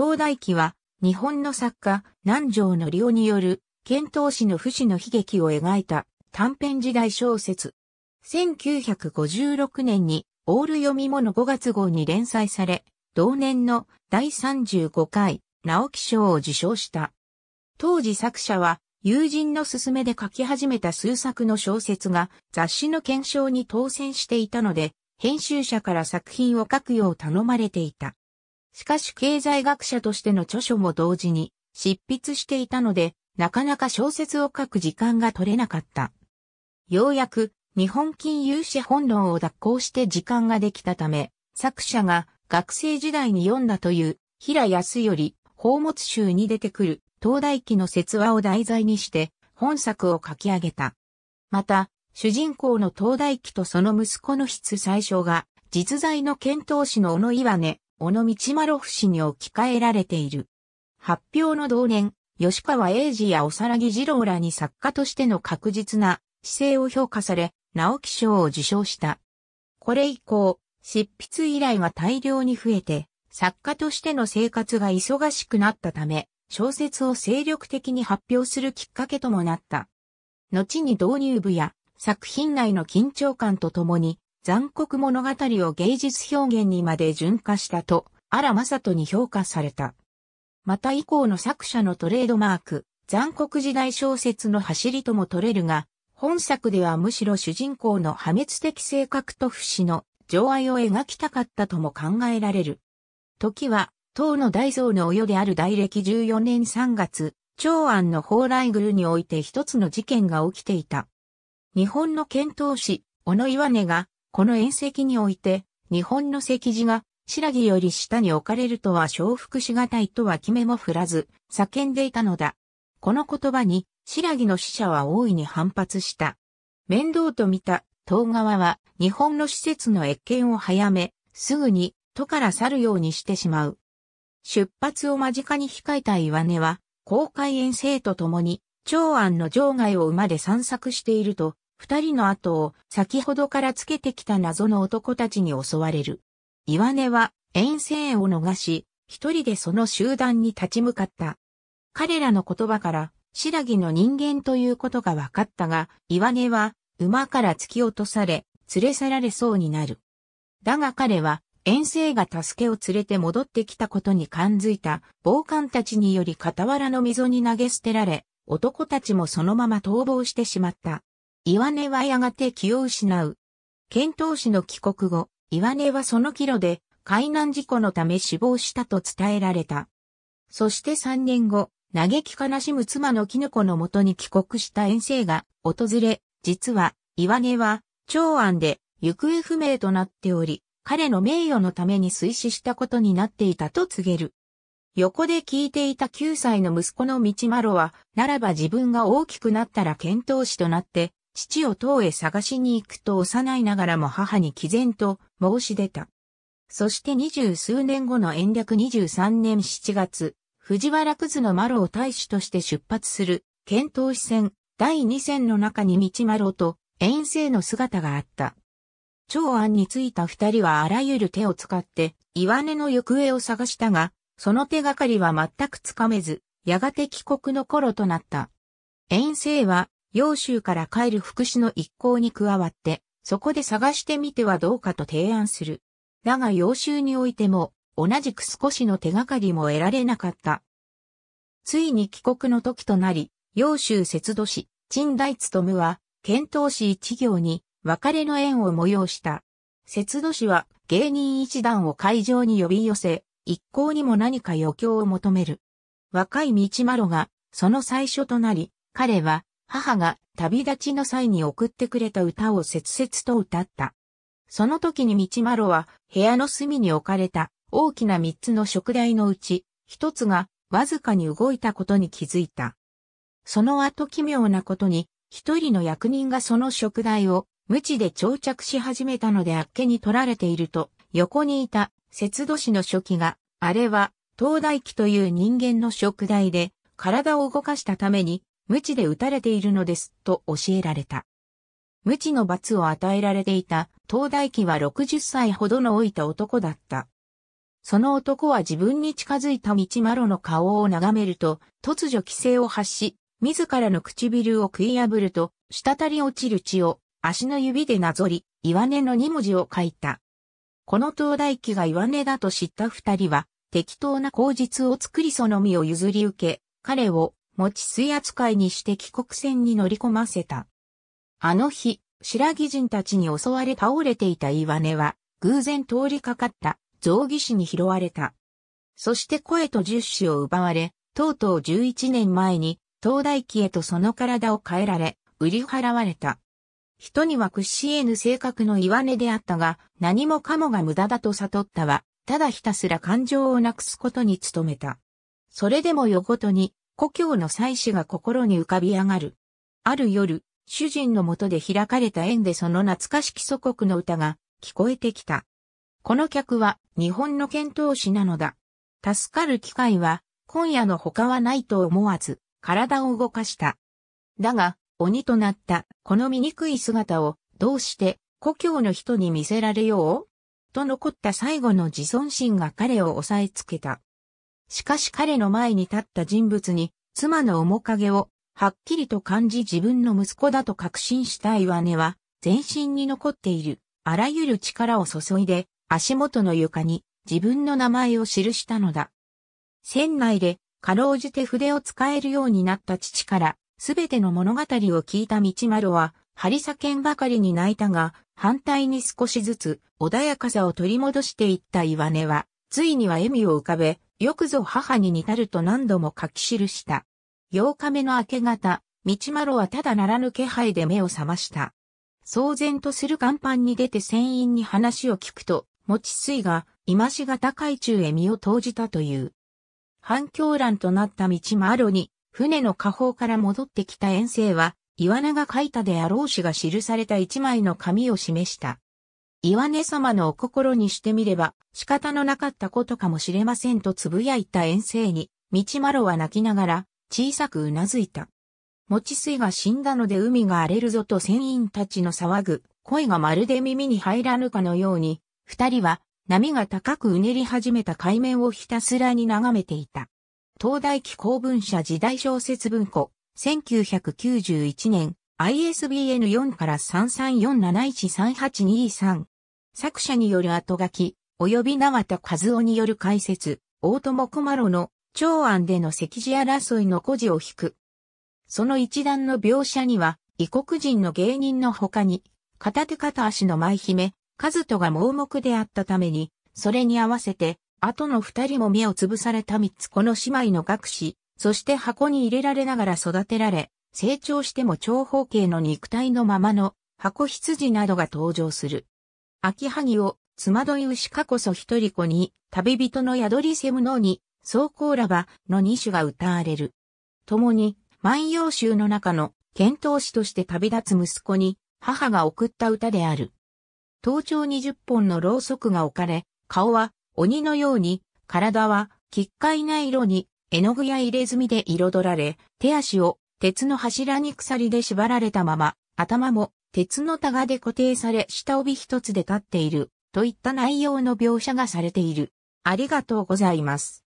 東大記は、日本の作家、南條のりおによる、遣唐使の不死の悲劇を描いた短編時代小説。1956年に、オール読み物5月号に連載され、同年の第35回、直木賞を受賞した。当時作者は、友人の勧めで書き始めた数作の小説が雑誌の検証に当選していたので、編集者から作品を書くよう頼まれていた。しかし経済学者としての著書も同時に執筆していたので、なかなか小説を書く時間が取れなかった。ようやく日本金融資本論を脱行して時間ができたため、作者が学生時代に読んだという平安より宝物集に出てくる東大期の説話を題材にして本作を書き上げた。また、主人公の東大期とその息子の筆最初が実在の遣唐使の小野岩根、小野道丸夫氏に置き換えられている。発表の同年、吉川英治やおさらぎ二郎らに作家としての確実な姿勢を評価され、直木賞を受賞した。これ以降、執筆依頼が大量に増えて、作家としての生活が忙しくなったため、小説を精力的に発表するきっかけともなった。後に導入部や作品内の緊張感とともに、残酷物語を芸術表現にまで純化したと、荒正人に評価された。また以降の作者のトレードマーク、残酷時代小説の走りとも取れるが、本作ではむしろ主人公の破滅的性格と不死の情愛を描きたかったとも考えられる。時は、唐の大蔵の親である大暦14年3月、長安の蓬莱宮において一つの事件が起きていた。日本の遣唐使、小野岩根がこの縁石において、日本の石字が、白木より下に置かれるとは承服しがたいとは決めも振らず、叫んでいたのだ。この言葉に、白木の死者は大いに反発した。面倒と見た、東側は、日本の施設の越見を早め、すぐに、都から去るようにしてしまう。出発を間近に控えた岩根は、公開遠征とともに、長安の場外を馬で散策していると、二人の後を先ほどからつけてきた謎の男たちに襲われる。岩根は遠征を逃し、一人でその集団に立ち向かった。彼らの言葉から、白木の人間ということが分かったが、岩根は馬から突き落とされ、連れ去られそうになる。だが彼は、遠征が助けを連れて戻ってきたことに感づいた暴漢たちにより傍らの溝に投げ捨てられ、男たちもそのまま逃亡してしまった。岩根はやがて気を失う。遣唐使の帰国後、岩根はその帰路で海難事故のため死亡したと伝えられた。そして3年後、嘆き悲しむ妻の絹子のもとに帰国した遠征が訪れ、実は岩根は長安で行方不明となっており、彼の名誉のために推死したことになっていたと告げる。横で聞いていた9歳の息子の道丸は、ならば自分が大きくなったら遣唐使となって、父を塔へ探しに行くと幼いながらも母に毅然と申し出た。そして二十数年後の延暦二十三年七月、藤原くずのマロを大使として出発する、遣唐使船第二戦の中に道マロと遠征の姿があった。長安に着いた二人はあらゆる手を使って、岩根の行方を探したが、その手がかりは全くつかめず、やがて帰国の頃となった。遠征は幼州から帰る福祉の一行に加わって、そこで探してみてはどうかと提案する。だが幼州においても、同じく少しの手がかりも得られなかった。ついに帰国の時となり、幼州節度市、陳大務は、遣唐使一行に別れの縁を催した。節度市は芸人一団を会場に呼び寄せ、一向にも何か余興を求める。若い道丸が、その最初となり、彼は、母が旅立ちの際に送ってくれた歌を切々と歌った。その時に道ロは部屋の隅に置かれた大きな三つの食台のうち、一つがわずかに動いたことに気づいた。その後奇妙なことに、一人の役人がその食台を無知で調着し始めたのであっけに取られていると、横にいた節度師の初期が、あれは、東大記という人間の食台で、体を動かしたために、無知で撃たれているのです、と教えられた。無知の罰を与えられていた、東大期は60歳ほどの老いた男だった。その男は自分に近づいた道マロの顔を眺めると、突如規制を発し、自らの唇を食い破ると、滴り落ちる血を、足の指でなぞり、岩根の二文字を書いた。この東大期が岩根だと知った二人は、適当な口実を作りその身を譲り受け、彼を持ち水扱いにして帰国船に乗り込ませた。あの日、白木人たちに襲われ倒れていた岩根は、偶然通りかかった象義士に拾われた。そして声と十種を奪われ、とうとう11年前に、東大期へとその体を変えられ、売り払われた。人には屈し得ぬ性格の岩根であったが、何もかもが無駄だと悟ったは、ただひたすら感情をなくすことに努めた。それでも夜ごとに、故郷の妻子が心に浮かび上がる。ある夜、主人のもとで開かれた縁でその懐かしき祖国の歌が聞こえてきた。この客は日本の遣唐使なのだ。助かる機会は今夜の他はないと思わず体を動かした。だが鬼となったこの醜い姿をどうして故郷の人に見せられようと残った最後の自尊心が彼を押さえつけた。しかし彼の前に立った人物に、妻の面影を、はっきりと感じ自分の息子だと確信した岩根は、全身に残っている、あらゆる力を注いで、足元の床に、自分の名前を記したのだ。船内で、かろうじて筆を使えるようになった父から、すべての物語を聞いた道丸は、張り裂けんばかりに泣いたが、反対に少しずつ、穏やかさを取り戻していった岩根は、ついには笑みを浮かべ、よくぞ母に似たると何度も書き記した。8日目の明け方、道丸はただならぬ気配で目を覚ました。騒然とする甲板に出て船員に話を聞くと、持ち水が、今しが高い中へ身を投じたという。反響乱となった道丸に、船の下方から戻ってきた遠征は、岩名が書いたであろう詩が記された一枚の紙を示した。岩根様のお心にしてみれば仕方のなかったことかもしれませんと呟いた遠征に、道丸は泣きながら小さくうなずいた。餅水が死んだので海が荒れるぞと船員たちの騒ぐ声がまるで耳に入らぬかのように、二人は波が高くうねり始めた海面をひたすらに眺めていた。東大気公文社時代小説文庫、1991年、ISBN4 から3 3 4 7 1 3 8 2 3作者による後書き、及び縄田和夫による解説、大友小丸の長安での席次争いの故事を引く。その一段の描写には、異国人の芸人の他に、片手片足の舞姫、和人が盲目であったために、それに合わせて、後の二人も目をつぶされた三つ子の姉妹の学士、そして箱に入れられながら育てられ、成長しても長方形の肉体のままの箱羊などが登場する。秋葉木を、つまどい牛かこそ一人子に、旅人の宿りせむのに、走甲ラバの二種が歌われる。共に、万葉集の中の遣唐使として旅立つ息子に、母が送った歌である。頭頂20本のろうそくが置かれ、顔は鬼のように、体はかいな色に絵の具や入れ墨で彩られ、手足を鉄の柱に鎖で縛られたまま、頭も鉄のタガで固定され下帯一つで立っている、といった内容の描写がされている。ありがとうございます。